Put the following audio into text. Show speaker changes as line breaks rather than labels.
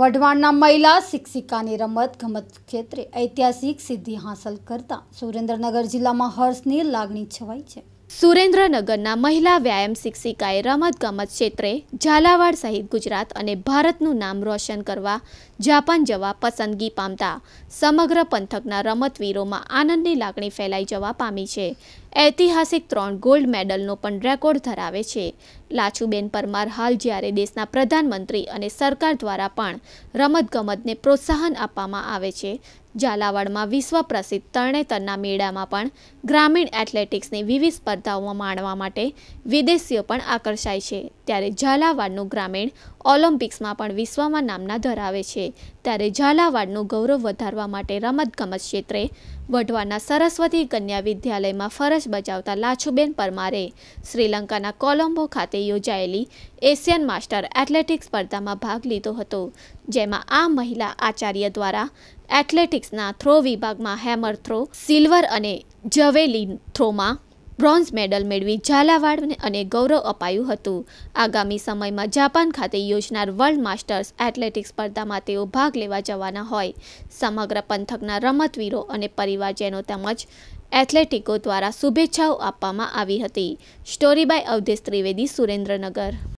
વઢવાણના મહિલા શિક્ષિકાની રમત ગમત ક્ષેત્રે ઐતિહાસિક સિદ્ધિ હાંસલ કરતા સુરેન્દ્રનગર જિલ્લામાં હર્ષની લાગણી છવાઈ છે
સુરેન્દ્રનગરના મહિલા વ્યાયામ શિક્ષિકાએ રમતગમત ક્ષેત્રે ઝાલાવાડ સહિત ગુજરાત અને ભારતનું નામ રોશન કરવા જાપાન જવા પસંદગી પામતા સમગ્ર પંથકના રમતવીરોમાં આનંદની લાગણી ફેલાઈ જવા પામી છે ઐતિહાસિક ત્રણ ગોલ્ડ મેડલનો પણ રેકોર્ડ ધરાવે છે લાછુબેન પરમાર હાલ જ્યારે દેશના પ્રધાનમંત્રી અને સરકાર દ્વારા પણ રમતગમતને પ્રોત્સાહન આપવામાં આવે છે ઝાલાવાડમાં વિશ્વ પ્રસિદ્ધ તરણેતરના મેળામાં પણ ગ્રામીણ એથ્લેટિક્સની વિવિધ સ્પર્ધાઓમાં માણવા માટે વિદેશીઓ પણ આકર્ષાય છે ત્યારે ઝાલાવાડનું ગ્રામીણ ઓલિમ્પિક્સમાં પણ વિશ્વમાં નામના ધરાવે છે ત્યારે ઝાલાવાડનું ગૌરવ વધારવા માટે રમતગમત ક્ષેત્રે વઢવાના સરસ્વતી કન્યા વિદ્યાલયમાં ફરજ બજાવતા લાછુબેન પરમારે શ્રીલંકાના કોલંબો ખાતે ખાતે યોજાયેલી એશિયન માસ્ટર એથ્લેટિક્સ સ્પર્ધામાં ભાગ લીધો હતો જેમાં આ મહિલા આચાર્ય દ્વારા એથ્લેટિક્સના થ્રો વિભાગમાં હેમર થ્રો સિલ્વર અને જવેલી થ્રોમાં બ્રોન્ઝ મેડલ મેળવી ઝાલાવાડ અને ગૌરવ અપાયું હતું આગામી સમયમાં જાપાન ખાતે યોજનાર વર્લ્ડ માસ્ટર્સ એથ્લેટિક સ્પર્ધામાં તેઓ ભાગ લેવા જવાના હોય સમગ્ર પંથકના રમતવીરો અને પરિવારજનો તેમજ એથ્લેટિકો દ્વારા શુભેચ્છાઓ આપવામાં આવી હતી સ્ટોરી બાય અવધેશ ત્રિવેદી સુરેન્દ્રનગર